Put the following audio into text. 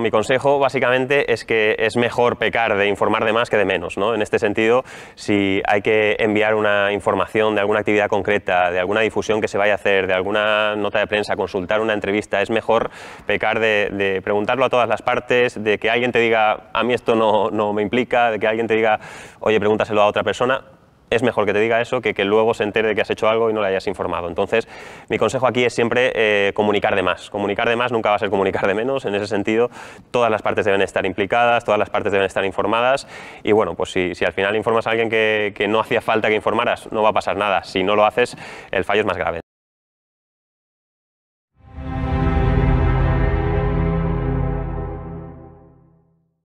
Mi consejo básicamente es que es mejor pecar de informar de más que de menos. ¿no? En este sentido, si hay que enviar una información de alguna actividad concreta, de alguna difusión que se vaya a hacer, de alguna nota de prensa, consultar una entrevista, es mejor pecar de, preguntarlo a todas las partes, de que alguien te diga, a mí esto no, no me implica, de que alguien te diga, oye, pregúntaselo a otra persona es mejor que te diga eso que que luego se entere de que has hecho algo y no le hayas informado. Entonces, mi consejo aquí es siempre eh, comunicar de más. Comunicar de más nunca va a ser comunicar de menos. En ese sentido, todas las partes deben estar implicadas, todas las partes deben estar informadas. Y bueno, pues si, al final informas a alguien que, que no hacía falta que informaras, no va a pasar nada. Si no lo haces, el fallo es más grave.